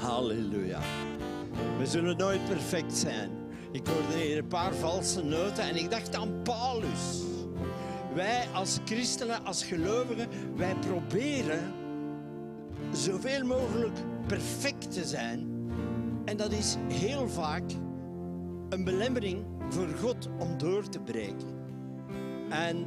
Halleluja. We zullen nooit perfect zijn. Ik hoorde hier een paar valse noten en ik dacht aan Paulus. Wij als christenen, als gelovigen, wij proberen zoveel mogelijk perfect te zijn. En dat is heel vaak een belemmering voor God om door te breken. En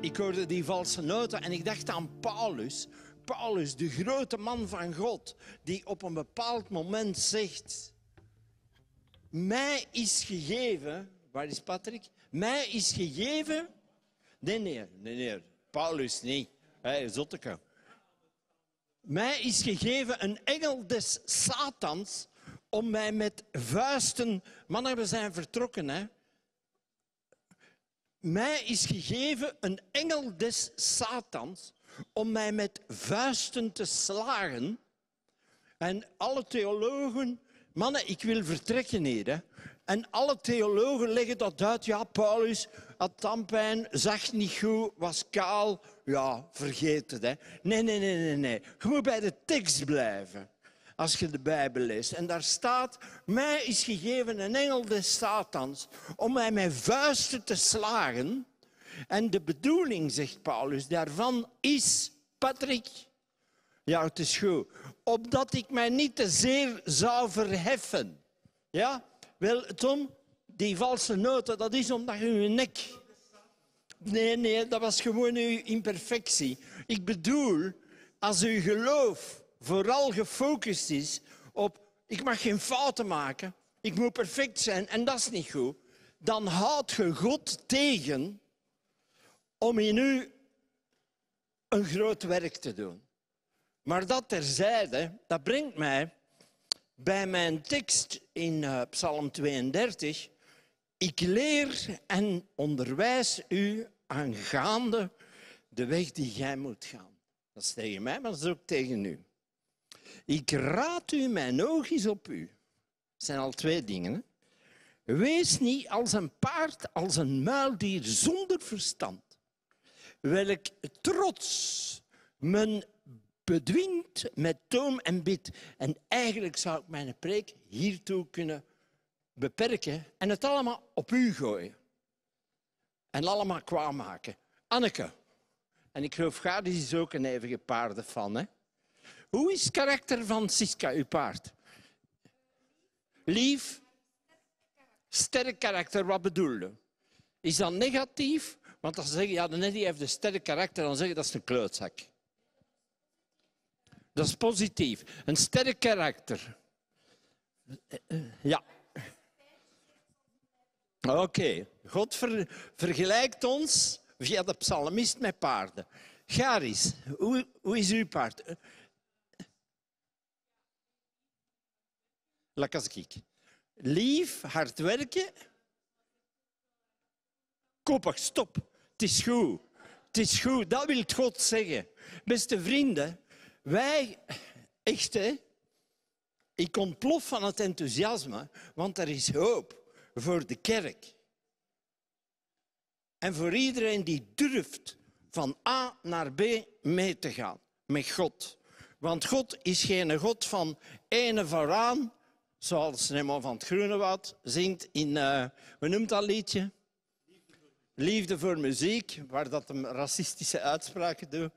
ik hoorde die valse noten en ik dacht aan Paulus. Paulus, de grote man van God, die op een bepaald moment zegt: Mij is gegeven. Waar is Patrick? Mij is gegeven. Nee, nee, nee, nee. Paulus niet. Hey, zotteke. Mij is gegeven een engel des Satans om mij met vuisten. Mannen, we zijn vertrokken, hè? Mij is gegeven een engel des Satans om mij met vuisten te slagen. En alle theologen, mannen, ik wil vertrekken hier. Hè. En alle theologen leggen dat uit. Ja, Paulus had tandpijn, zag niet goed, was kaal. Ja, vergeet het. Hè. Nee, nee, nee, nee, nee. Je moet bij de tekst blijven als je de Bijbel leest. En daar staat, mij is gegeven een engel des Satans om mij met vuisten te slagen en de bedoeling, zegt Paulus, daarvan is, Patrick, ja, het is goed, opdat ik mij niet te zeer zou verheffen. Ja, wel, Tom, die valse noten, dat is omdat je je nek... Nee, nee, dat was gewoon uw imperfectie. Ik bedoel, als uw geloof vooral gefocust is op ik mag geen fouten maken, ik moet perfect zijn en dat is niet goed, dan houdt je God tegen om in nu een groot werk te doen. Maar dat terzijde, dat brengt mij bij mijn tekst in eh, Psalm 32. Ik leer en onderwijs u aangaande de weg die jij moet gaan. Dat is tegen mij, maar dat is ook tegen u. Ik raad u, mijn oog op u. Dat zijn al twee dingen. Wees niet als een paard, als een muildier zonder verstand welk trots men bedwingt met toom en bid. En eigenlijk zou ik mijn preek hiertoe kunnen beperken en het allemaal op u gooien. En allemaal kwaad maken. Anneke, en ik geloof, Gadis is ook een eeuwige paardenfan, hè? Hoe is het karakter van Siska, uw paard? Lief? Sterk karakter, wat bedoelde? Is dat negatief want als ze zeggen, ja, de Neddy heeft een sterke karakter, dan zeggen dat is een kleutzak. Dat is positief. Een sterke karakter. Ja. Oké. God vergelijkt ons via de psalmist met paarden. Garis, hoe, hoe is uw paard? Lakaskik. Lief, hard werken. Koppig, stop. Het is goed. Het is goed. Dat wil God zeggen. Beste vrienden, wij, echt hè, ik ontplof van het enthousiasme, want er is hoop voor de kerk. En voor iedereen die durft van A naar B mee te gaan met God. Want God is geen God van ene vooraan, zoals Nemo van het Groene wat zingt in, uh, eh, we noemt dat liedje? liefde voor muziek, waar dat hem racistische uitspraken doet.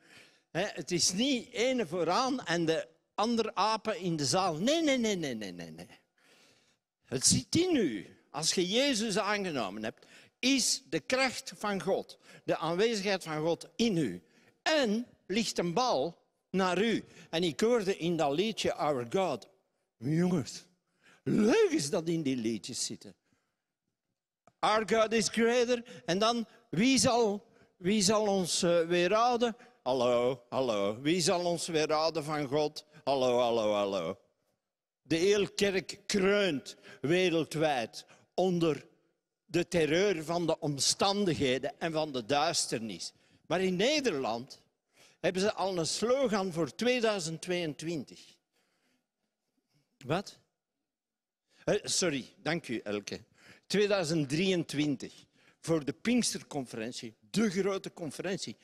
het is niet ene vooraan en de andere apen in de zaal. Nee, nee, nee, nee, nee, nee. nee. Het zit in u. Als je Jezus aangenomen hebt, is de kracht van God, de aanwezigheid van God in u. En ligt een bal naar u. En ik hoorde in dat liedje Our God, jongens, leuk is dat in die liedjes zitten. Our God is greater. En dan, wie zal, wie zal ons eh, weerhouden? Hallo, hallo. Wie zal ons weerhouden van God? Hallo, hallo, hallo. De hele kerk kreunt wereldwijd onder de terreur van de omstandigheden en van de duisternis. Maar in Nederland hebben ze al een slogan voor 2022. Wat? Eh, sorry, dank u Elke. 2023 voor de Pinksterconferentie, de grote conferentie.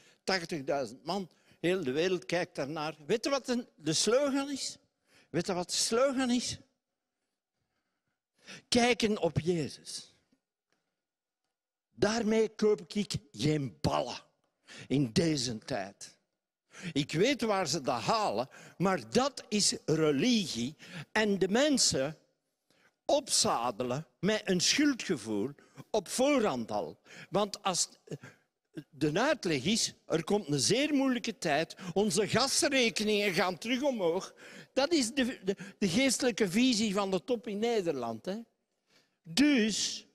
80.000 man, heel de wereld kijkt daarnaar. Weet je wat de slogan is? Weet je wat de slogan is? Kijken op Jezus. Daarmee koop ik geen ballen in deze tijd. Ik weet waar ze dat halen, maar dat is religie. En de mensen opzadelen met een schuldgevoel op voorhand al. Want als de uitleg is, er komt een zeer moeilijke tijd, onze gasrekeningen gaan terug omhoog. Dat is de, de, geestelijke visie van de top in Nederland. Hè? Dus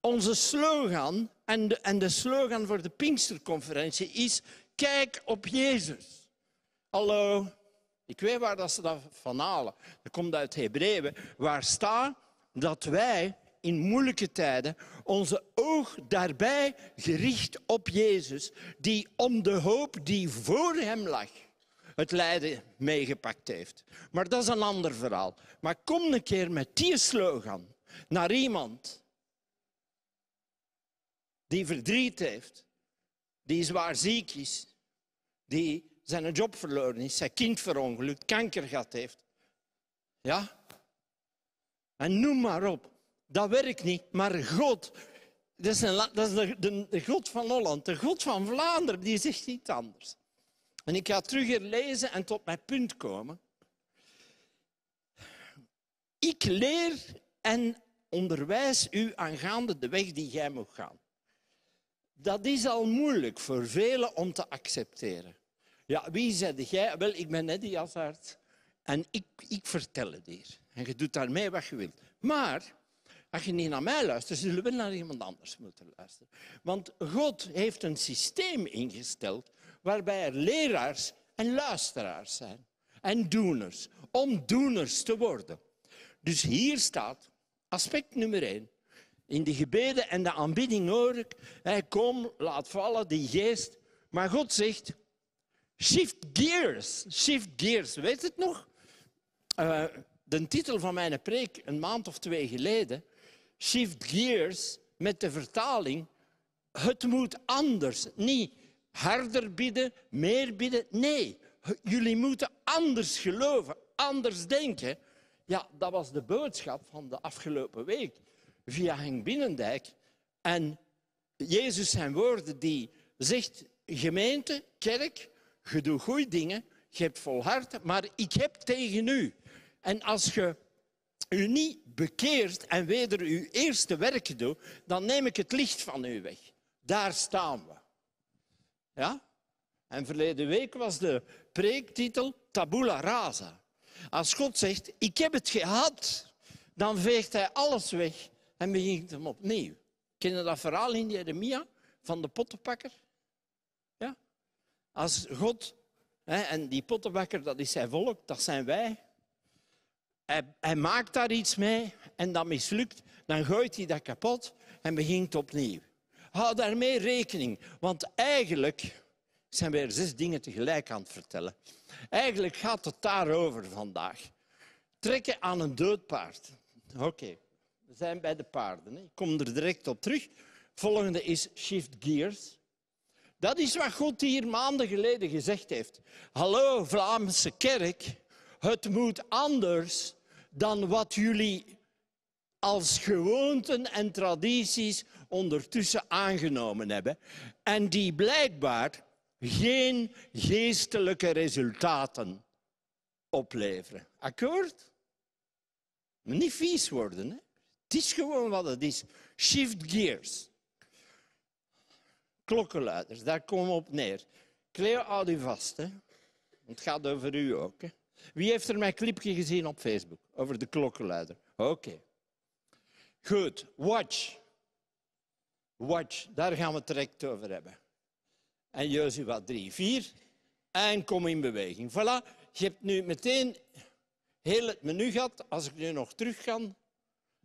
onze slogan en de, en de slogan voor de Pinksterconferentie is kijk op Jezus. Hallo, ik weet waar dat ze dat van halen. Dat komt uit Hebreeën, waar staat dat wij in moeilijke tijden onze oog daarbij gericht op Jezus, die om de hoop die voor hem lag, het lijden meegepakt heeft. Maar dat is een ander verhaal. Maar kom een keer met die slogan naar iemand die verdriet heeft, die zwaar ziek is, die zijn job verloren is, zijn kind verongelukt, kanker gehad heeft. Ja? En noem maar op. Dat werkt niet, maar God, dat is, een, dat is de, de, God van Holland, de God van Vlaanderen, die zegt niet anders. En ik ga terug lezen en tot mijn punt komen. Ik leer en onderwijs u aangaande de weg die jij moet gaan. Dat is al moeilijk voor velen om te accepteren. Ja, wie zei jij? Wel, ik ben Eddie Hazard en ik, ik vertel het hier. En je doet daarmee wat je wilt. Maar als je niet naar mij luistert, zullen we naar iemand anders moeten luisteren. Want God heeft een systeem ingesteld waarbij er leraars en luisteraars zijn. En doeners, om doeners te worden. Dus hier staat aspect nummer één. In de gebeden en de aanbidding hoor ik, kom, laat vallen die geest. Maar God zegt, shift gears, shift gears, weet het nog? Eh, de titel van mijn preek een maand of twee geleden, Shift Gears, met de vertaling, het moet anders. Niet harder bidden, meer bidden. Nee, jullie moeten anders geloven, anders denken. Ja, dat was de boodschap van de afgelopen week via Henk Binnendijk. En Jezus zijn woorden die zegt, gemeente, kerk, je doet goede dingen, je hebt volhard, maar ik heb tegen u en als je u niet bekeert en weder uw eerste werk doet, dan neem ik het licht van u weg. Daar staan we. Ja? En verleden week was de preektitel Tabula rasa. Als God zegt, ik heb het gehad, dan veegt hij alles weg en begint hem opnieuw. Ken je dat verhaal in Jeremia van de pottenpakker? Ja? Als God, hè, en die pottenbakker, dat is zijn volk, dat zijn wij, hij, hij maakt daar iets mee en dat mislukt, dan gooit hij dat kapot en begint opnieuw. Hou daarmee rekening, want eigenlijk zijn we er zes dingen tegelijk aan het vertellen. Eigenlijk gaat het daarover vandaag. Trekken aan een dood paard. Oké, we zijn bij de paarden. Ik kom er direct op terug. Volgende is shift gears. Dat is wat God hier maanden geleden gezegd heeft. Hallo Vlaamse kerk, het moet anders dan wat jullie als gewoonten en tradities ondertussen aangenomen hebben en die blijkbaar geen geestelijke resultaten opleveren. Akkoord? niet vies worden. Hè? Het is gewoon wat het is. Shift gears. Klokkenluiders, daar komen we op neer. Cleo, hou u vast. Hè? Het gaat over u ook. Hè? Wie heeft er mijn clipje gezien op Facebook over de klokkenluider? Oké. Goed, watch. Watch, daar gaan we het direct over hebben. En wat 3, 4. En kom in beweging. Voilà, je hebt nu meteen heel het menu gehad. Als ik nu nog terug kan,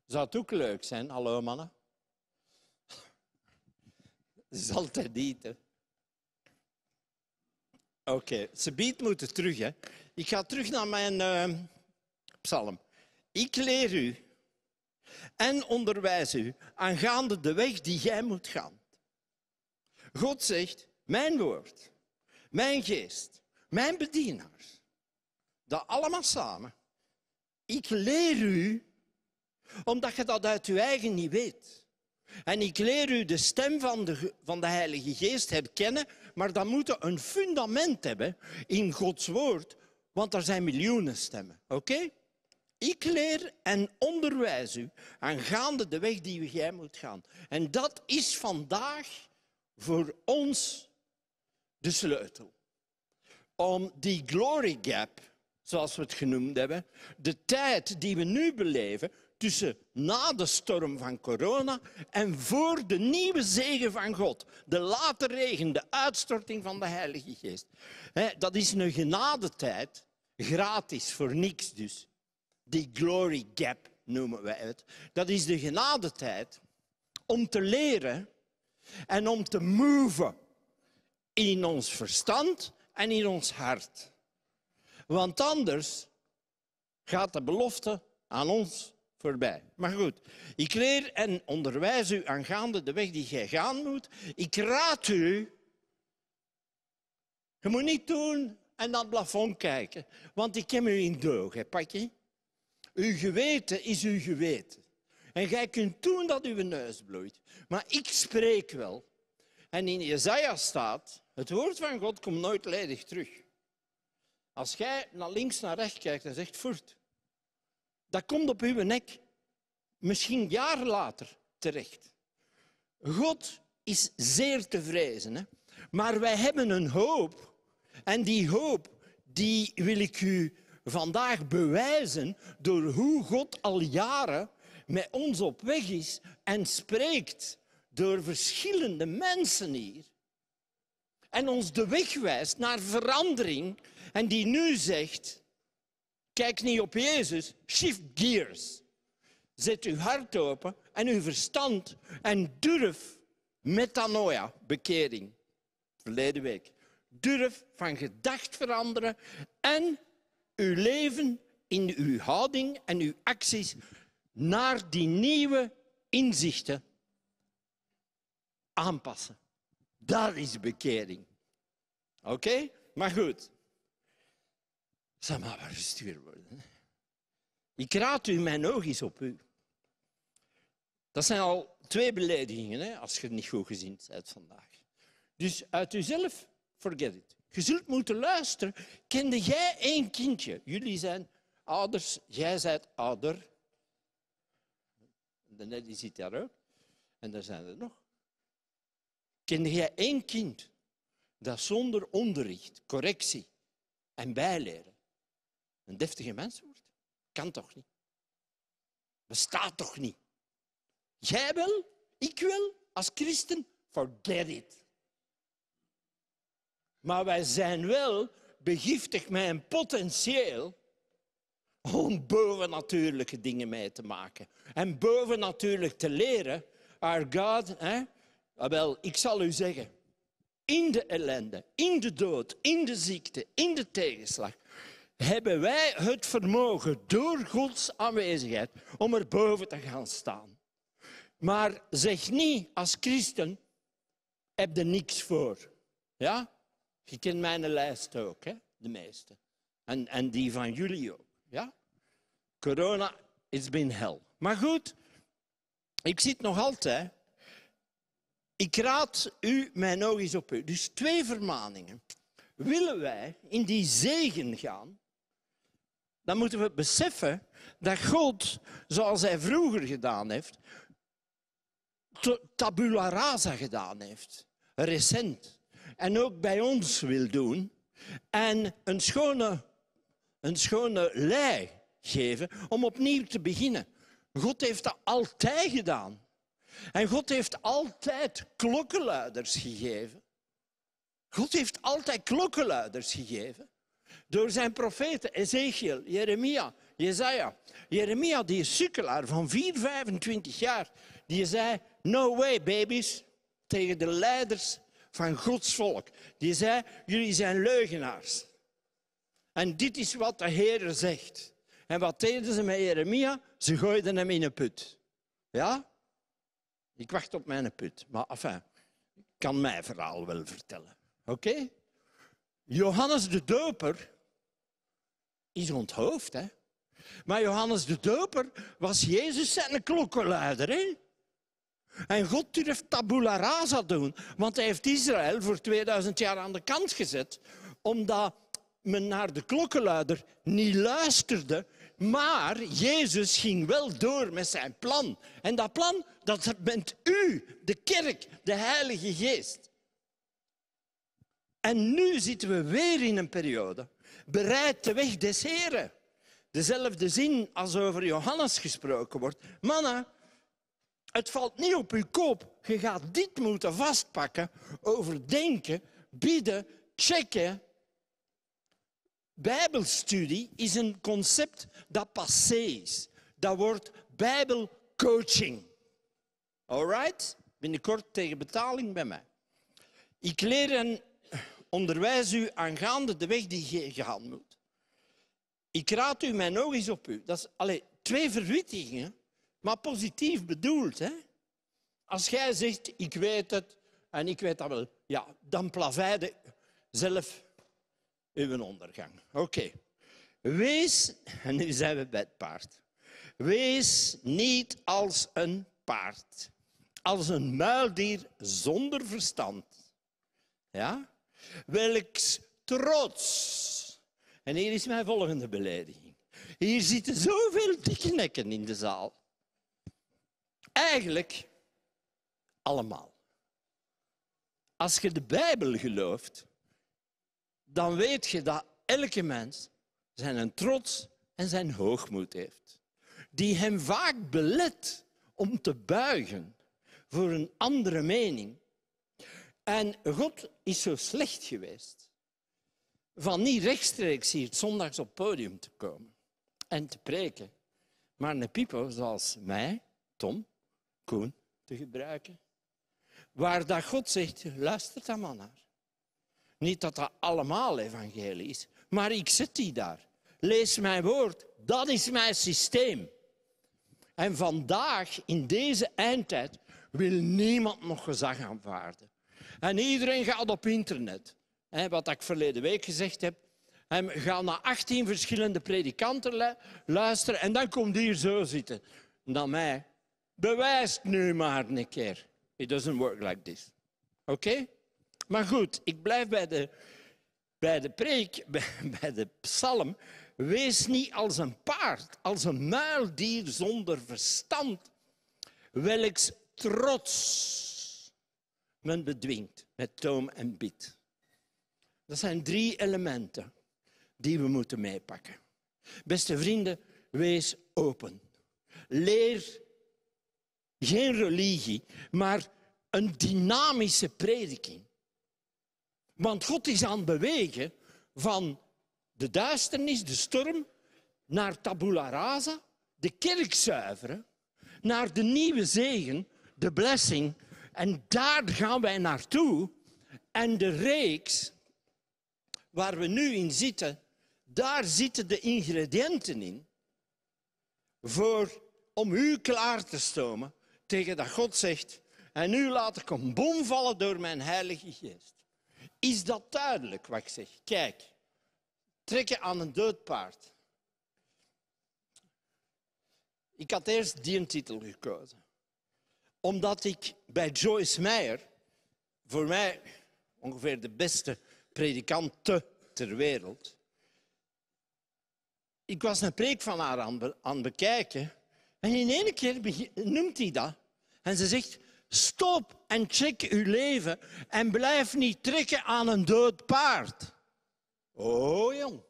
zou het ook leuk zijn. Hallo mannen. zal is altijd niet, Oké, ze biedt moeten terug. Hè. Ik ga terug naar mijn ehm, psalm. Ik leer u en onderwijs u aangaande de weg die jij moet gaan. God zegt, mijn woord, mijn geest, mijn bedienaars, dat allemaal samen. Ik leer u omdat je dat uit je eigen niet weet. En ik leer u de stem van de, van de Heilige Geest herkennen maar dan moeten een fundament hebben in Gods woord, want er zijn miljoenen stemmen. Oké? Ik leer en onderwijs u aangaande de weg die jij moet gaan. En dat is vandaag voor ons de sleutel. Om die glory gap, zoals we het genoemd hebben, de tijd die we nu beleven, tussen na de storm van corona en voor de nieuwe zegen van God. De late regen, de uitstorting van de Heilige Geest. dat is een genadetijd, gratis, voor niks dus. Die glory gap noemen wij het. Dat is de genadetijd om te leren en om te moven in ons verstand en in ons hart. Want anders gaat de belofte aan ons voorbij. Maar goed, ik leer en onderwijs u aangaande de weg die gij gaan moet. Ik raad u, je moet niet doen en naar het plafond kijken, want ik ken u in deug, hè, pakje. Uw geweten is uw geweten. En gij kunt doen dat uw neus bloeit. Maar ik spreek wel. En in Jezaja staat, het woord van God komt nooit ledig terug. Als jij naar links, naar rechts kijkt en zegt, voert dat komt op uw nek misschien jaar later terecht. God is zeer te vrezen, hè? maar wij hebben een hoop. En die hoop die wil ik u vandaag bewijzen door hoe God al jaren met ons op weg is en spreekt door verschillende mensen hier. En ons de weg wijst naar verandering en die nu zegt, Kijk niet op Jezus, shift gears. Zet uw hart open en uw verstand en durf metanoia, bekering, verleden week. Durf van gedacht veranderen en uw leven in uw houding en uw acties naar die nieuwe inzichten aanpassen. Dat is bekering. Oké? Maar goed. Zeg maar, waar gestuurd worden. Ik raad u mijn oog eens op u. Dat zijn al twee beledigingen, hè, als je niet goed gezien bent vandaag. Dus uit uzelf, forget it. Je zult moeten luisteren. Kende jij één kindje? Jullie zijn ouders, jij zijt ouder. De Nelly zit daar ook. En daar zijn er nog. Kende jij één kind dat zonder onderricht, correctie en bijleren een deftige mens wordt? Kan toch niet? Bestaat toch niet? Jij wil, ik wil, als christen, forget it. Maar wij zijn wel begiftigd met een potentieel om bovennatuurlijke dingen mee te maken. En bovennatuurlijk te leren, our God, hè? Ah, wel, ik zal u zeggen, in de ellende, in de dood, in de ziekte, in de tegenslag, hebben wij het vermogen door Gods aanwezigheid om erboven te gaan staan. Maar zeg niet als christen, heb er niks voor. Ja? Je kent mijn lijst ook, hè? de meeste. En, en die van jullie ook. Ja? Corona is been hell. Maar goed, ik zit nog altijd. Ik raad u mijn oog op u. Dus twee vermaningen. Willen wij in die zegen gaan, dan moeten we beseffen dat God, zoals hij vroeger gedaan heeft, tabula rasa gedaan heeft, recent, en ook bij ons wil doen, en een schone, een schone lei geven om opnieuw te beginnen. God heeft dat altijd gedaan. En God heeft altijd klokkenluiders gegeven. God heeft altijd klokkenluiders gegeven door zijn profeten Ezekiel, Jeremia, Jezaja. Jeremia, die sukkelaar van 4, 25 jaar, die zei, no way babies, tegen de leiders van Gods volk. Die zei, jullie zijn leugenaars. En dit is wat de Heer zegt. En wat deden ze met Jeremia? Ze gooiden hem in een put. Ja? Ik wacht op mijn put, maar enfin, ik kan mijn verhaal wel vertellen. Oké? Johannes de Doper is onthoofd. Hè? Maar Johannes de Doper was Jezus zijn klokkenluider. Hè? En God durft tabula rasa doen, want hij heeft Israël voor 2000 jaar aan de kant gezet, omdat men naar de klokkenluider niet luisterde, maar Jezus ging wel door met zijn plan. En dat plan, dat bent u, de kerk, de Heilige Geest. En nu zitten we weer in een periode bereid de weg des Heren. Dezelfde zin als over Johannes gesproken wordt. Mannen, het valt niet op uw koop. Je gaat dit moeten vastpakken, overdenken, bieden, checken. Bijbelstudie is een concept dat passé is. Dat wordt Bijbelcoaching. All right? Binnenkort tegen betaling bij mij. Ik leer een onderwijs u aangaande de weg die je gaan moet. Ik raad u mij nog eens op u. Dat is alleen twee verwittigingen, maar positief bedoeld. Hè? Als jij zegt, ik weet het en ik weet dat wel, ja, dan plaveide zelf uw ondergang. Oké. Wees, en nu zijn we bij het paard. Wees niet als een paard, als een muildier zonder verstand. Ja? welks trots. En hier is mijn volgende belediging. Hier zitten zoveel dikke nekken in de zaal. Eigenlijk allemaal. Als je de Bijbel gelooft, dan weet je dat elke mens zijn een trots en zijn hoogmoed heeft. Die hem vaak belet om te buigen voor een andere mening en God is zo slecht geweest van niet rechtstreeks hier zondags op het podium te komen en te preken, maar een people zoals mij, Tom, Koen, te gebruiken. Waar dat God zegt, luister dan maar naar. Niet dat dat allemaal evangelie is, maar ik zit die daar. Lees mijn woord, dat is mijn systeem. En vandaag, in deze eindtijd, wil niemand nog gezag aanvaarden. En iedereen gaat op internet. wat ik verleden week gezegd heb. En ga naar 18 verschillende predikanten luisteren en dan komt hier zo zitten. Dan mij. Bewijs nu maar een keer. It doesn't work like this. Oké? Maar goed, ik blijf bij de, bij de preek, bij, bij de psalm. Wees niet als een paard, als een muildier zonder verstand, welks trots men bedwingt met toom en bid. Dat zijn drie elementen die we moeten meepakken. Beste vrienden, wees open. Leer geen religie, maar een dynamische prediking. Want God is aan het bewegen van de duisternis, de storm, naar tabula rasa, de kerk zuiveren, naar de nieuwe zegen, de blessing en daar gaan wij naartoe. En de reeks waar we nu in zitten, daar zitten de ingrediënten in voor, om u klaar te stomen tegen dat God zegt, en nu laat ik een bom vallen door mijn heilige geest. Is dat duidelijk wat ik zeg? Kijk, trekken aan een dood paard. Ik had eerst die titel gekozen omdat ik bij Joyce Meyer, voor mij ongeveer de beste predikante ter wereld, ik was een preek van haar aan, het bekijken en in één keer noemt hij dat. En ze zegt, stop en check uw leven en blijf niet trekken aan een dood paard. Oh jong.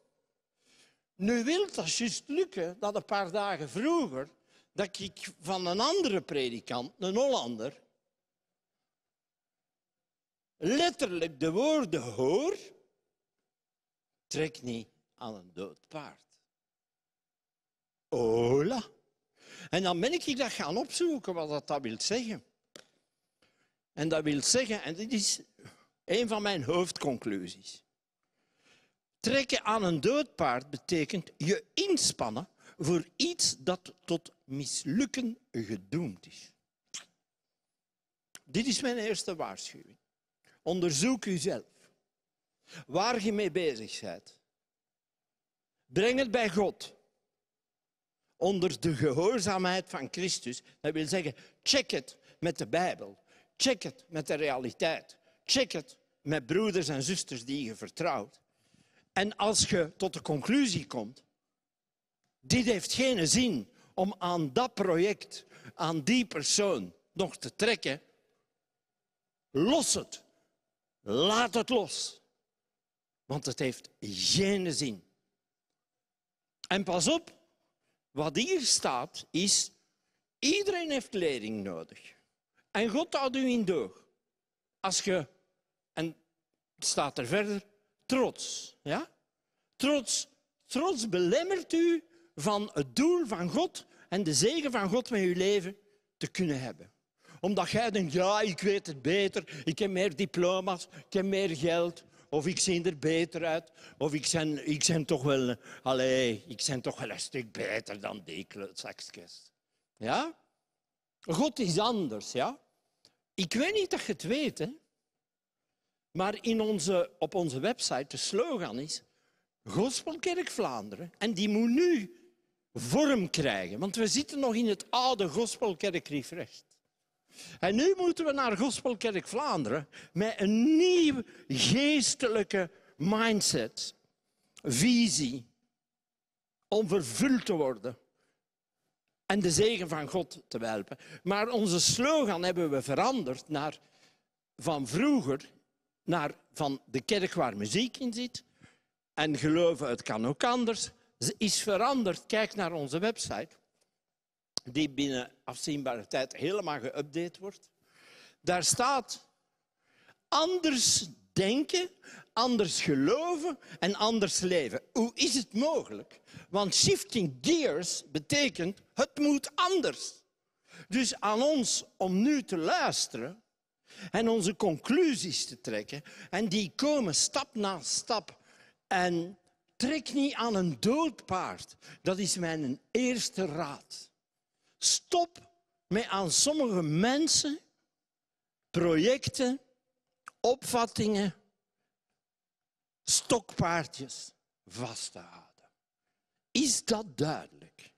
Nu wil dat juist lukken dat een paar dagen vroeger dat ik van een andere predikant, een Hollander, letterlijk de woorden hoor, trek niet aan een dood paard. Hola. En dan ben ik dat gaan opzoeken, wat dat, dat wil zeggen. En dat wil zeggen, en dit is een van mijn hoofdconclusies. Trekken aan een dood paard betekent je inspannen voor iets dat tot mislukken gedoemd is. Dit is mijn eerste waarschuwing. Onderzoek uzelf. Waar je mee bezig bent. Breng het bij God. Onder de gehoorzaamheid van Christus. Dat wil zeggen, check het met de Bijbel. Check het met de realiteit. Check het met broeders en zusters die je vertrouwt. En als je tot de conclusie komt dit heeft geen zin om aan dat project, aan die persoon nog te trekken. Los het. Laat het los. Want het heeft geen zin. En pas op, wat hier staat is, iedereen heeft leiding nodig. En God houdt u in door. Als je, en staat er verder, trots. Ja? Trots, trots belemmert u van het doel van God en de zegen van God met je leven te kunnen hebben. Omdat jij denkt, ja, ik weet het beter, ik heb meer diploma's, ik heb meer geld, of ik zie er beter uit, of ik ben, ik ben toch wel, allee, ik ben toch wel een stuk beter dan die kleutzakjes. Ja? God is anders, ja? Ik weet niet dat je het weet, hè? Maar in onze, op onze website, de slogan is Gospelkerk Vlaanderen. En die moet nu vorm krijgen. Want we zitten nog in het oude gospelkerkriefrecht. En nu moeten we naar Gospelkerk Vlaanderen met een nieuw geestelijke mindset, visie, om vervuld te worden en de zegen van God te helpen. Maar onze slogan hebben we veranderd naar van vroeger naar van de kerk waar muziek in zit. En geloven, het kan ook anders is veranderd. Kijk naar onze website, die binnen afzienbare tijd helemaal geüpdate wordt. Daar staat anders denken, anders geloven en anders leven. Hoe is het mogelijk? Want shifting gears betekent het moet anders. Dus aan ons om nu te luisteren en onze conclusies te trekken. En die komen stap na stap. En Trek niet aan een dood paard. Dat is mijn eerste raad. Stop met aan sommige mensen, projecten, opvattingen, stokpaardjes vast te houden. Is dat duidelijk?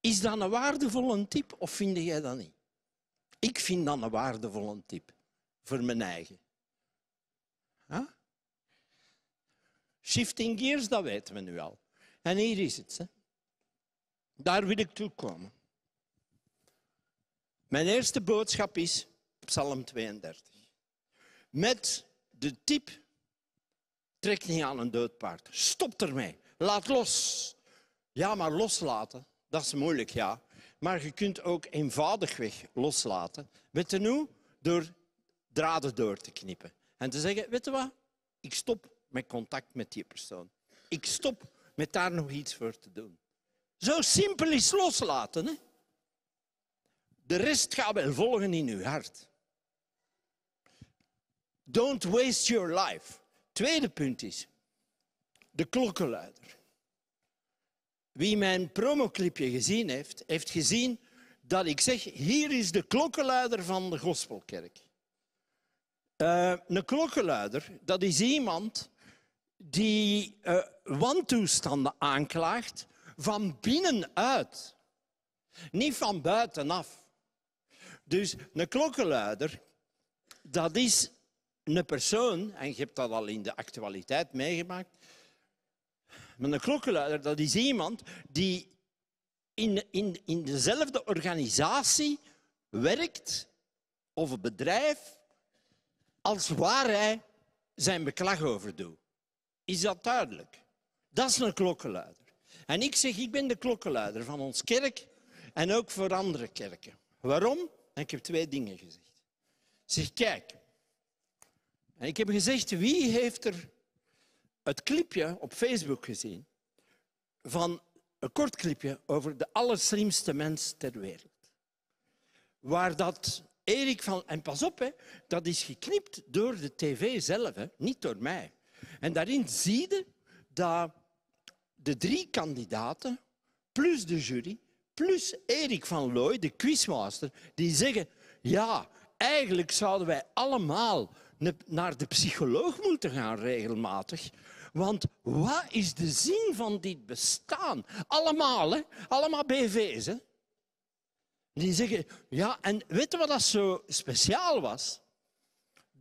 Is dat een waardevolle tip of vind jij dat niet? Ik vind dat een waardevolle tip voor mijn eigen. Huh? Shifting gears, dat weten we nu al. En hier is het. Daar wil ik toe komen. Mijn eerste boodschap is Psalm 32. Met de tip, trek niet aan een dood paard. Stop ermee. Laat los. Ja, maar loslaten, dat is moeilijk, ja. Maar je kunt ook eenvoudigweg loslaten. Weet je nu? Door draden door te knippen. En te zeggen, weet je wat? Ik stop met contact met die persoon. Ik stop met daar nog iets voor te doen. Zo simpel is loslaten. Hè? De rest gaat wel volgen in uw hart. Don't waste your life. Tweede punt is de klokkenluider. Wie mijn promoclipje gezien heeft, heeft gezien dat ik zeg, hier is de klokkenluider van de gospelkerk. Eh, een klokkenluider, dat is iemand die uh, wantoestanden aanklaagt van binnenuit, niet van buitenaf. Dus een klokkenluider, dat is een persoon, en je hebt dat al in de actualiteit meegemaakt, maar een klokkenluider, dat is iemand die in, in, in dezelfde organisatie werkt of een bedrijf als waar hij zijn beklag over doet is dat duidelijk. Dat is een klokkenluider. En ik zeg, ik ben de klokkenluider van ons kerk en ook voor andere kerken. Waarom? ik heb twee dingen gezegd. zeg, kijk. ik heb gezegd, wie heeft er het clipje op Facebook gezien van een kort clipje over de allerslimste mens ter wereld. Waar dat Erik van... En pas op, hè, dat is geknipt door de tv zelf, hè, niet door mij. En daarin zie je dat de drie kandidaten, plus de jury, plus Erik van Looy, de quizmaster, die zeggen, ja, eigenlijk zouden wij allemaal naar de psycholoog moeten gaan regelmatig. Want wat is de zin van dit bestaan? Allemaal, hè? Allemaal BV's, hè? Die zeggen, ja, en weten je wat dat zo speciaal was?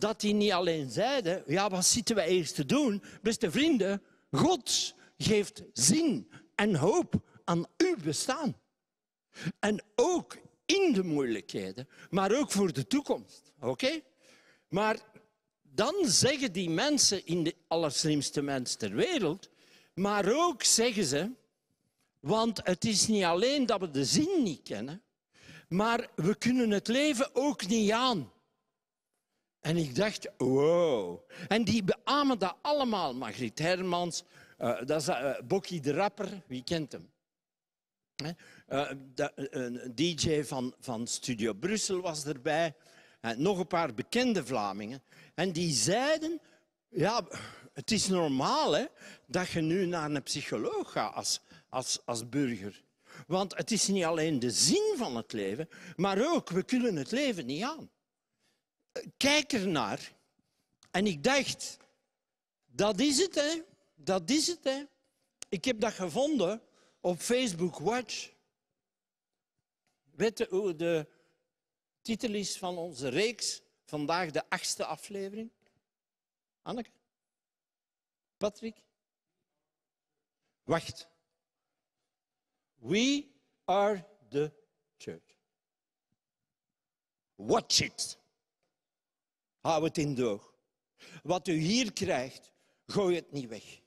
dat die niet alleen zeiden, ja, wat zitten we eerst te doen? Beste vrienden, God geeft zin en hoop aan uw bestaan. En ook in de moeilijkheden, maar ook voor de toekomst. Oké? Maar dan zeggen die mensen in de allerslimste mens ter wereld, maar ook zeggen ze, want het is niet alleen dat we de zin niet kennen, maar we kunnen het leven ook niet aan. En ik dacht, wow. En die beamen dat allemaal. Margriet Hermans, uh, dat is, eh, Bokkie de Rapper, wie kent hem? Eh, een DJ van, van Studio Brussel was erbij. En nog een paar bekende Vlamingen. En die zeiden, ja, het is normaal hè, dat je nu naar een psycholoog gaat als, als, als burger. Want het is niet alleen de zin van het leven, maar ook, we kunnen het leven niet aan kijk er naar, en ik dacht, dat is het, hè? Dat is het, hè? Ik heb dat gevonden op Facebook Watch. Weet je hoe de titel is van onze reeks? Vandaag de achtste aflevering. Anneke? Patrick? Wacht. We are the church. Watch it. Hou het in doog. Wat u hier krijgt, gooi het niet weg.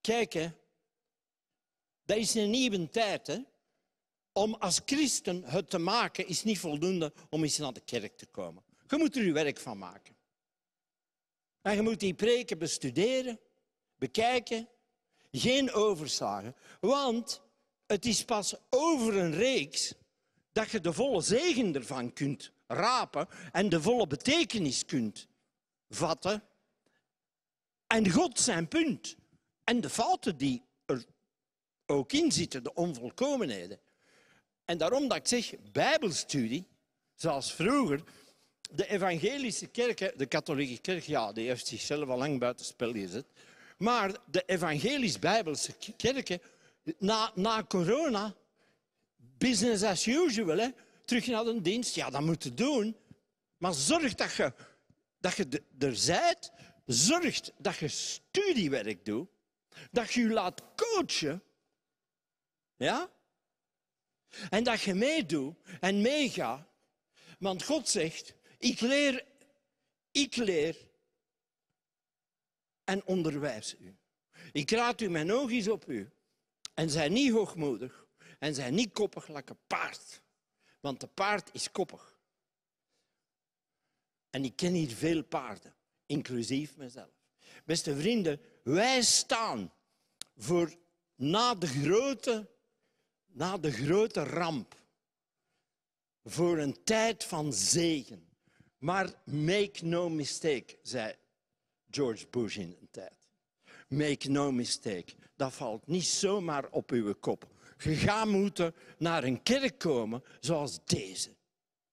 Kijk, hè. dat is een nieuwe tijd. Hè. Om als christen het te maken, is niet voldoende om eens naar de kerk te komen. Je moet er je werk van maken. En je moet die preken bestuderen, bekijken, geen overslagen. Want het is pas over een reeks dat je de volle zegen ervan kunt rapen en de volle betekenis kunt vatten. En God zijn punt. En de fouten die er ook in zitten, de onvolkomenheden. En daarom dat ik zeg, bijbelstudie, zoals vroeger, de evangelische kerken de katholieke kerk, ja, die heeft zichzelf al lang buiten spel gezet. Maar de evangelisch-bijbelse kerken, na, na corona, business as usual, hè, terug naar een dienst. Ja, dat moet je doen. Maar zorg dat je, dat je er zijt. Zorg dat je studiewerk doet. Dat je je laat coachen. Ja? En dat je meedoet en meegaat. Want God zegt, ik leer, ik leer en onderwijs u. Ik raad u mijn oogjes op u. En zijn niet hoogmoedig. En zijn niet koppig lakke paard want de paard is koppig. En ik ken hier veel paarden, inclusief mezelf. Beste vrienden, wij staan voor na de grote, na de grote ramp, voor een tijd van zegen. Maar make no mistake, zei George Bush in een tijd. Make no mistake, dat valt niet zomaar op uw kop je gaat moeten naar een kerk komen zoals deze.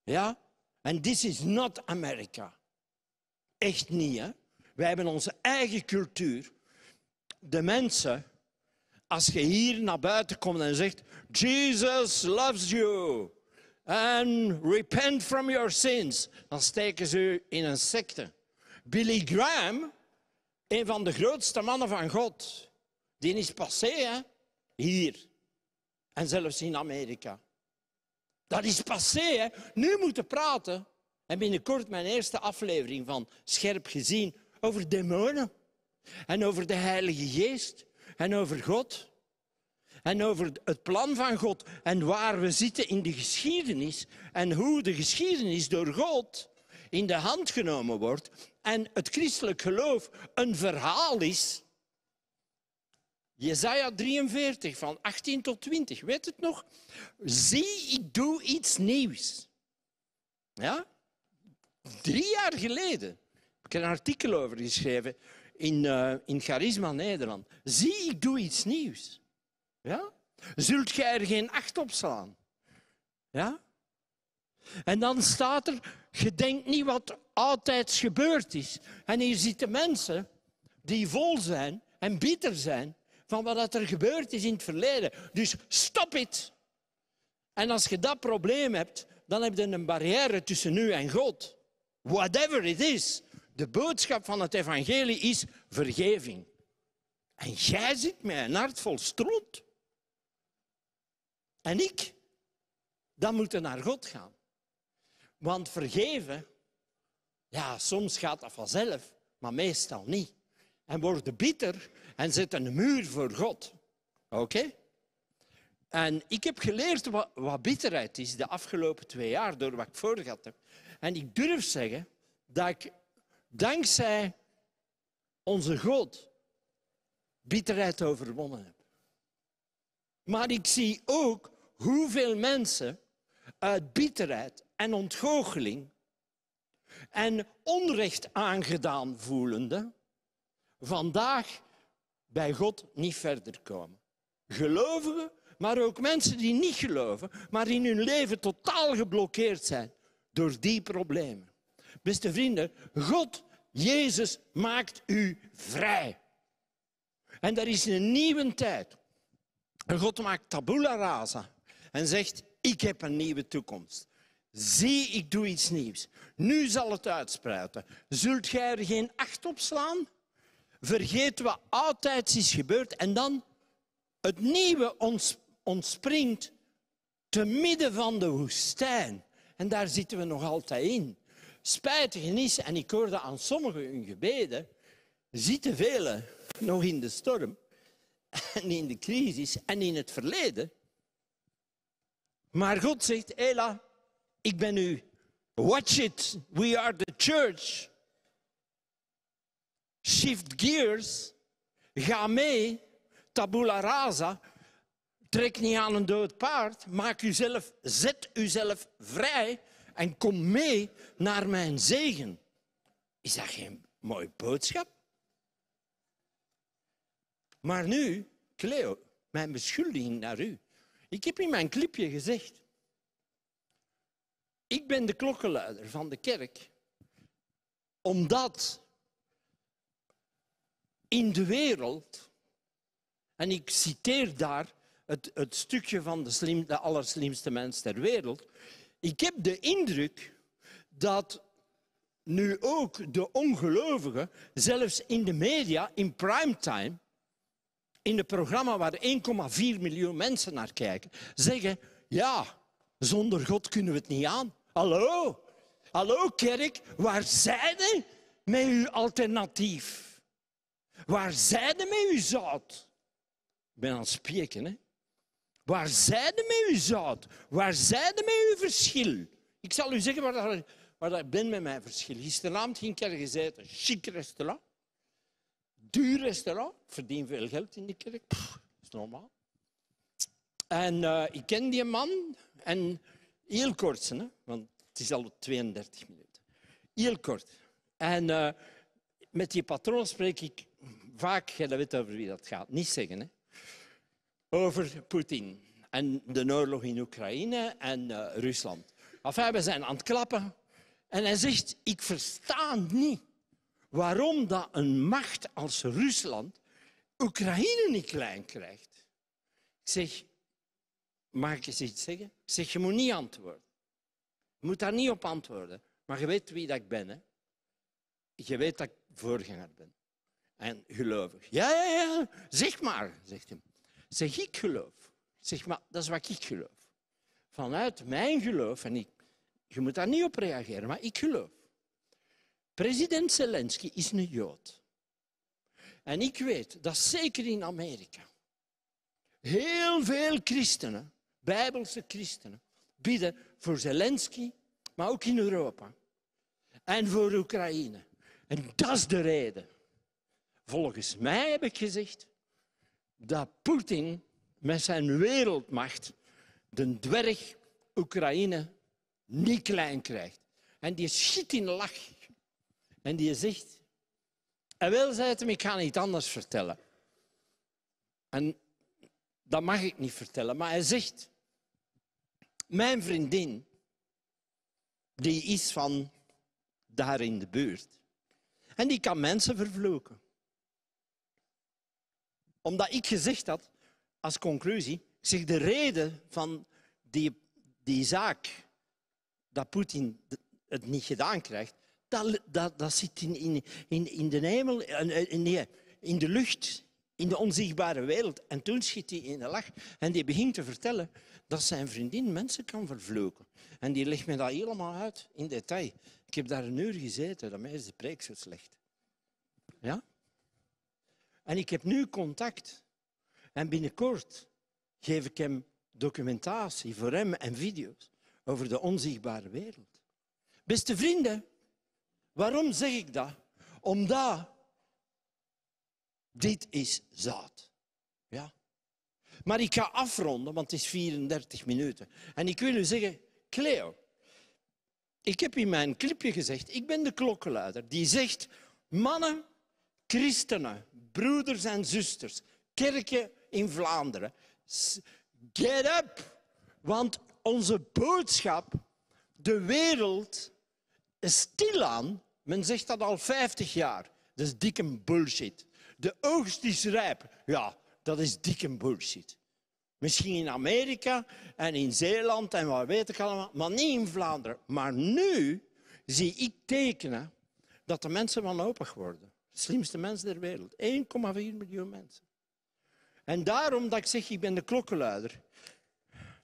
Ja? En this is not America, Echt niet, hè? Wij hebben onze eigen cultuur. De mensen, als je hier naar buiten komt en zegt: Jesus loves you and repent from your sins, dan steken ze u in een secte. Billy Graham, een van de grootste mannen van God, die is passé, hè? Hier. En zelfs in Amerika. Dat is passé, hè? Nu moeten praten. En binnenkort mijn eerste aflevering van Scherp Gezien over demonen. En over de Heilige Geest. En over God. En over het plan van God. En waar we zitten in de geschiedenis. En hoe de geschiedenis door God in de hand genomen wordt. En het christelijk geloof een verhaal is Jezaja 43, van 18 tot 20, weet het nog? Zie, ik doe iets nieuws. Ja? Drie jaar geleden heb ik een artikel over geschreven in, eh, in Charisma Nederland. Zie, ik doe iets nieuws. Ja? Zult gij er geen acht op slaan? Ja? En dan staat er, gedenk niet wat altijd gebeurd is. En hier zitten mensen die vol zijn en bitter zijn van wat er gebeurd is in het verleden. Dus stop het. En als je dat probleem hebt, dan heb je een barrière tussen nu en God. Whatever it is. De boodschap van het evangelie is vergeving. En jij zit met een hart vol stront. En ik, dan moet naar God gaan. Want vergeven, ja, soms gaat dat vanzelf, maar meestal niet. En worden bitter en zit een muur voor God. Oké? En ik heb geleerd wat, bitterheid is de afgelopen twee jaar door wat ik voorgehad. heb. En ik durf zeggen dat ik dankzij onze God bitterheid overwonnen heb. Maar ik zie ook hoeveel mensen uit bitterheid en ontgoocheling en onrecht aangedaan voelende vandaag bij God niet verder komen. Gelovigen, maar ook mensen die niet geloven, maar in hun leven totaal geblokkeerd zijn door die problemen. Beste vrienden, God, Jezus, maakt u vrij. En daar is een nieuwe tijd. God maakt tabula rasa en zegt, ik heb een nieuwe toekomst. Zie, ik doe iets nieuws. Nu zal het uitspruiten. Zult gij er geen acht op slaan? vergeten wat altijd is gebeurd en dan het nieuwe ons ontspringt te midden van de woestijn. En daar zitten we nog altijd in. Spijtig is, en ik hoorde aan sommigen hun gebeden, zitten velen nog in de storm en in de crisis en in het verleden. Maar God zegt, Ela, ik ben u. Watch it, we are the church. Shift gears. Ga mee. Tabula rasa. Trek niet aan een dood paard. Maak uzelf, zet uzelf vrij en kom mee naar mijn zegen. Is dat geen mooie boodschap? Maar nu, Cleo, mijn beschuldiging naar u. Ik heb in mijn clipje gezegd. Ik ben de klokkenluider van de kerk. Omdat in de wereld. En ik citeer daar het, het stukje van de, slim, de allerslimste mens ter wereld. Ik heb de indruk dat nu ook de ongelovigen, zelfs in de media, in primetime, in het programma waar 1,4 miljoen mensen naar kijken, zeggen: Ja, zonder God kunnen we het niet aan. Hallo, hallo kerk, waar zijn we met uw alternatief? Waar zijde met uw zout? Ik ben aan het spreken, hè. Waar zijde met uw zout? Waar zijde met uw verschil? Ik zal u zeggen waar, dat, waar dat ik ben met mijn verschil. Gisteravond ging ik ergens een Chic restaurant. Duur restaurant. Ik verdien veel geld in die kerk. dat is normaal. En eh, ik ken die man. En heel kort, hè, want het is al 32 minuten. Heel kort. En eh, met die patroon spreek ik vaak, jij weet over wie dat gaat, niet zeggen, hè? over Poetin en de oorlog in Oekraïne en eh, Rusland. Enfin, we zijn aan het klappen en hij zegt, ik versta niet waarom dat een macht als Rusland Oekraïne niet klein krijgt. Ik zeg, mag ik eens iets zeggen? zeg, je moet niet antwoorden. Je moet daar niet op antwoorden. Maar je weet wie dat ik ben. Hè? Je weet dat ik voorganger ben en gelovig. Ja, ja, ja, zeg maar, zegt hij. Zeg ik geloof. Zeg maar, dat is wat ik geloof. Vanuit mijn geloof, en ik, je moet daar niet op reageren, maar ik geloof. President Zelensky is een Jood. En ik weet dat zeker in Amerika heel veel christenen, bijbelse christenen, bidden voor Zelensky, maar ook in Europa en voor Oekraïne. En dat is de reden Volgens mij heb ik gezegd dat Poetin met zijn wereldmacht de dwerg Oekraïne niet klein krijgt. En die schiet in lach. En die zegt... En wel, zei het ik ga niet anders vertellen. En dat mag ik niet vertellen, maar hij zegt... Mijn vriendin, die is van daar in de buurt. En die kan mensen vervloeken omdat ik gezegd had, als conclusie, ik zeg de reden van die, die zaak dat Poetin het niet gedaan krijgt, dat, dat, zit in, in, in, in de hemel, eh, nee, in de lucht, in de onzichtbare wereld. En toen schiet hij in de lach en die begint te vertellen dat zijn vriendin mensen kan vervloeken. En die legt me dat helemaal uit in detail. Ik heb daar een uur gezeten, daarmee is de preek zo slecht. Ja? En ik heb nu contact. En binnenkort geef ik hem documentatie voor hem en video's over de onzichtbare wereld. Beste vrienden, waarom zeg ik dat? Omdat dit is zaad. Ja? Maar ik ga afronden, want het is 34 minuten. En ik wil u zeggen, Cleo, ik heb in mijn clipje gezegd, ik ben de klokkenluider, die zegt, mannen, Christenen, broeders en zusters, kerken in Vlaanderen, get up, want onze boodschap, de wereld, is stilaan. Men zegt dat al 50 jaar. Dat is dikke bullshit. De oogst is rijp. Ja, dat is dikke bullshit. Misschien in Amerika en in Zeeland en wat weet ik allemaal, maar niet in Vlaanderen. Maar nu zie ik tekenen dat de mensen wanhopig worden slimste mensen ter wereld. 1,4 miljoen mensen. En daarom dat ik zeg, ik ben de klokkenluider.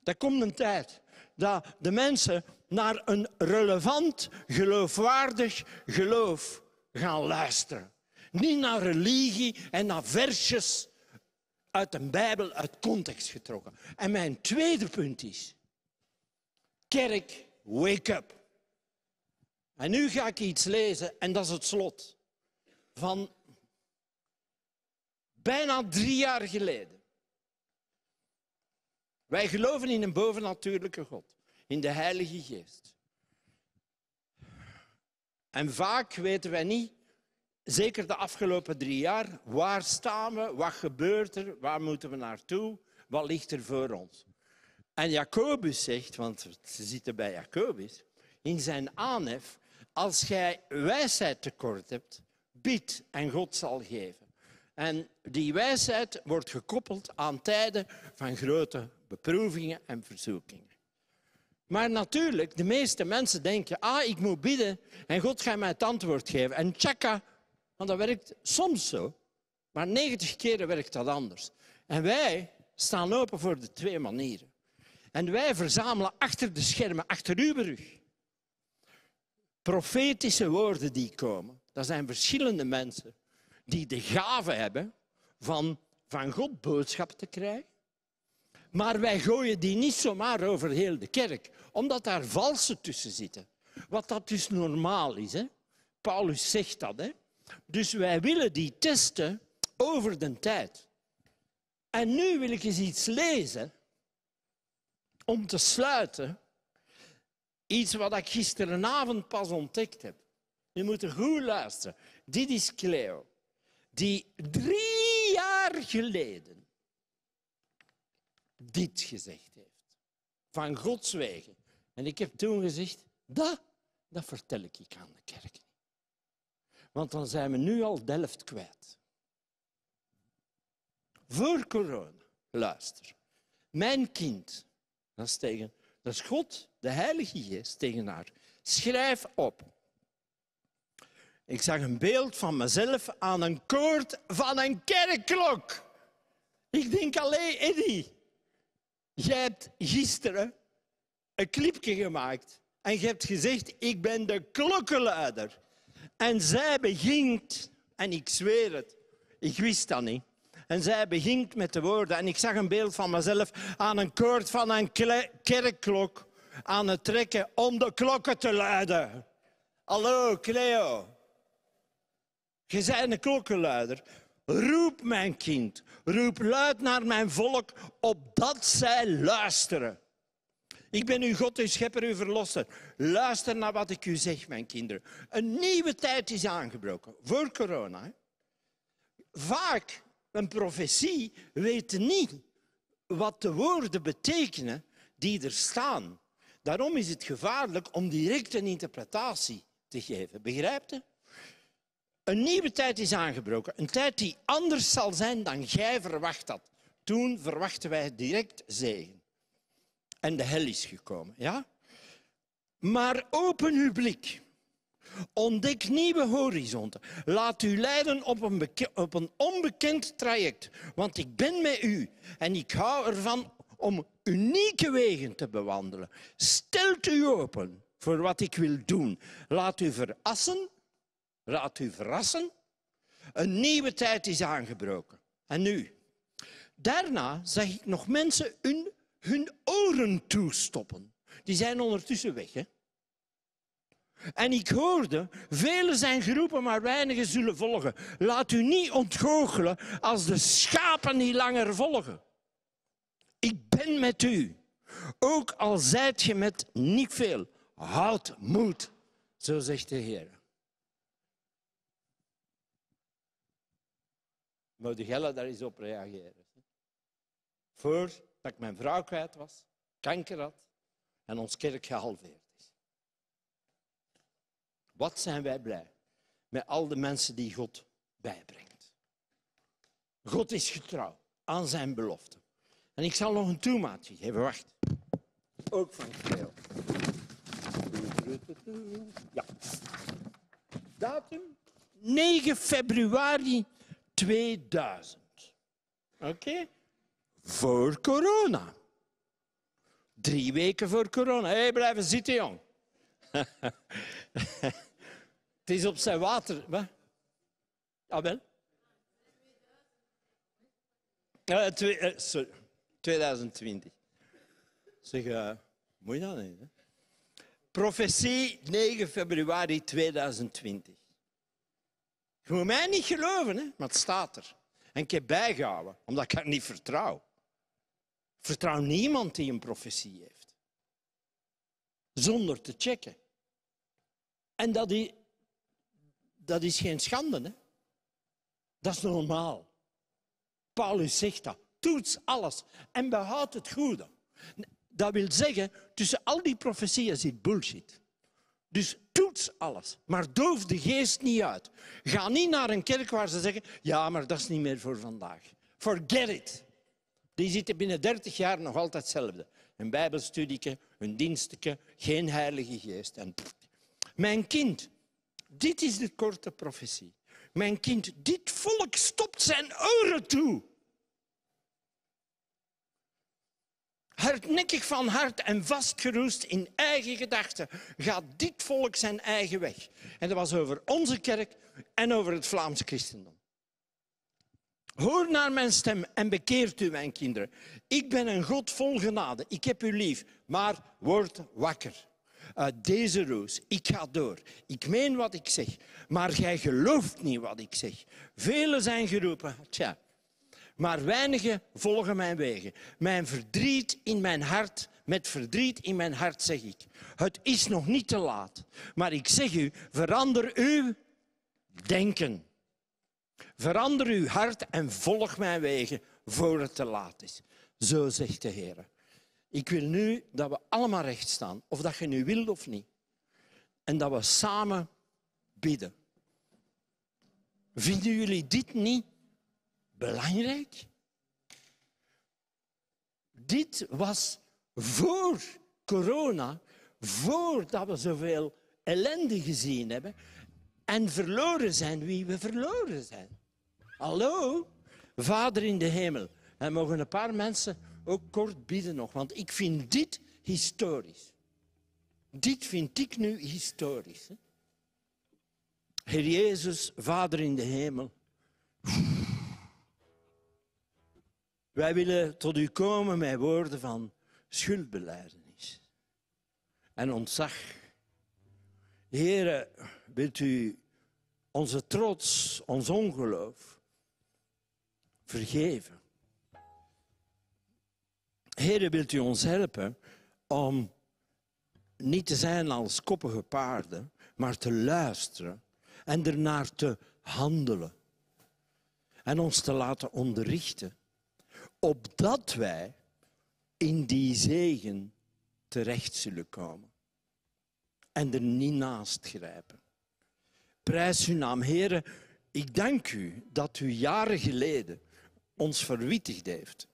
Er komt een tijd dat de mensen naar een relevant, geloofwaardig geloof gaan luisteren. Niet naar religie en naar versjes uit de Bijbel, uit context getrokken. En mijn tweede punt is, kerk, wake up. En nu ga ik iets lezen en dat is het slot van bijna drie jaar geleden. Wij geloven in een bovennatuurlijke God, in de Heilige Geest. En vaak weten wij niet, zeker de afgelopen drie jaar, waar staan we, wat gebeurt er, waar moeten we naartoe, wat ligt er voor ons. En Jacobus zegt, want ze zitten bij Jacobus, in zijn aanhef, als jij wijsheid tekort hebt, Bid en God zal geven. En die wijsheid wordt gekoppeld aan tijden van grote beproevingen en verzoekingen. Maar natuurlijk, de meeste mensen denken, ah, ik moet bidden en God gaat mij het antwoord geven. En tjaka, want dat werkt soms zo, maar 90 keren werkt dat anders. En wij staan open voor de twee manieren. En wij verzamelen achter de schermen, achter uw rug, profetische woorden die komen. Er zijn verschillende mensen die de gave hebben van, van God boodschap te krijgen. Maar wij gooien die niet zomaar over heel de kerk, omdat daar valsen tussen zitten. Wat dat dus normaal is. Hè? Paulus zegt dat. Hè? Dus wij willen die testen over de tijd. En nu wil ik eens iets lezen om te sluiten. Iets wat ik gisterenavond pas ontdekt heb. Je moet goed luisteren. Dit is Cleo, die drie jaar geleden dit gezegd heeft. Van Gods wegen. En ik heb toen gezegd, dat, dat vertel ik aan de kerk Want dan zijn we nu al Delft kwijt. Voor corona, luister. Mijn kind, dat is tegen, dat is God, de Heilige Geest, tegen haar. Schrijf op. Ik zag een beeld van mezelf aan een koord van een kerkklok. Ik denk alleen, Eddie, jij hebt gisteren een clipje gemaakt en je hebt gezegd, ik ben de klokkenluider. En zij begint, en ik zweer het, ik wist dat niet. En zij begint met de woorden, en ik zag een beeld van mezelf aan een koord van een kerkklok aan het trekken om de klokken te luiden. Hallo, Cleo. Je bent een klokkenluider. Roep mijn kind, roep luid naar mijn volk, opdat zij luisteren. Ik ben uw God, uw schepper, uw verlosser. Luister naar wat ik u zeg, mijn kinderen. Een nieuwe tijd is aangebroken, voor corona. Vaak, een profetie weten niet wat de woorden betekenen die er staan. Daarom is het gevaarlijk om direct een interpretatie te geven. Begrijpt u? Een nieuwe tijd is aangebroken. Een tijd die anders zal zijn dan jij verwacht had. Toen verwachten wij direct zegen. En de hel is gekomen. Ja? Maar open uw blik. Ontdek nieuwe horizonten. Laat u leiden op een, op een onbekend traject. Want ik ben met u en ik hou ervan om unieke wegen te bewandelen. Stelt u open voor wat ik wil doen. Laat u verassen Laat u verrassen. Een nieuwe tijd is aangebroken. En nu? Daarna zag ik nog mensen hun, oren toestoppen. Die zijn ondertussen weg, hè? En ik hoorde, velen zijn geroepen, maar weinigen zullen volgen. Laat u niet ontgoochelen als de schapen niet langer volgen. Ik ben met u. Ook al zijt je met niet veel. Houd moed, zo zegt de Heer. moet Jelle daar eens op reageren. Voordat ik mijn vrouw kwijt was, kanker had en ons kerk gehalveerd is. Wat zijn wij blij met al de mensen die God bijbrengt. God is getrouw aan zijn belofte. En ik zal nog een toemaatje geven. Wacht. Ook van veel. Ja. Datum 9 februari 2000. Oké? Voor corona. Drie weken voor corona. Hé, blijven zitten, jong. Het is op zijn water. Wat? Ah, wel? Uh, sorry. 2020. Zeg, uh, moet je dat niet? Hè? 9 februari 2020. Je moet mij niet geloven, hè? maar het staat er. En ik heb bijgehouden, omdat ik haar niet vertrouw. vertrouw niemand die een profetie heeft. Zonder te checken. En dat, dat is geen schande, hè? Dat is normaal. Paulus zegt dat. Toets alles en behoud het goede. Dat wil zeggen, tussen al die profetieën zit bullshit. Dus toets alles, maar doof de geest niet uit. Ga niet naar een kerk waar ze zeggen, ja, maar dat is niet meer voor vandaag. Forget it. Die zitten binnen 30 jaar nog altijd hetzelfde. Een bijbelstudieke, een dienstje, geen heilige geest. En Mijn kind, dit is de korte profetie. Mijn kind, dit volk stopt zijn oren toe. hardnekkig van hart en vastgeroest in eigen gedachten, gaat dit volk zijn eigen weg. En dat was over onze kerk en over het Vlaams christendom. Hoor naar mijn stem en bekeert u, mijn kinderen. Ik ben een God vol genade. Ik heb u lief, maar word wakker. Uit deze roos, ik ga door. Ik meen wat ik zeg, maar gij gelooft niet wat ik zeg. Velen zijn geroepen, tja, maar weinigen volgen mijn wegen. Mijn verdriet in mijn hart, met verdriet in mijn hart zeg ik, het is nog niet te laat, maar ik zeg u, verander uw denken. Verander uw hart en volg mijn wegen voor het te laat is. Zo zegt de Heer. Ik wil nu dat we allemaal recht staan, of dat je nu wilt of niet. En dat we samen bidden. Vinden jullie dit niet belangrijk? Dit was voor corona, voordat we zoveel ellende gezien hebben en verloren zijn wie we verloren zijn. Hallo, Vader in de hemel. En mogen een paar mensen ook kort bieden nog, want ik vind dit historisch. Dit vind ik nu historisch. Hè? Heer Jezus, Vader in de hemel. Wij willen tot u komen met woorden van schuldbeleidenis en ontzag. Heren, wilt u onze trots, ons ongeloof vergeven? Heren, wilt u ons helpen om niet te zijn als koppige paarden, maar te luisteren en ernaar te handelen en ons te laten onderrichten opdat wij in die zegen terecht zullen komen en er niet naast grijpen. Prijs uw naam, heren. Ik dank u dat u jaren geleden ons verwittigd heeft.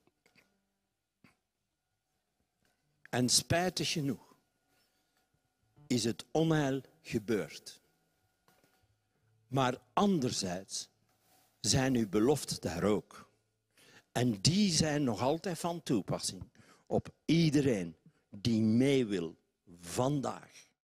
En spijtig genoeg is het onheil gebeurd. Maar anderzijds zijn uw beloften daar ook. En die zijn nog altijd van toepassing op iedereen die mee wil vandaag.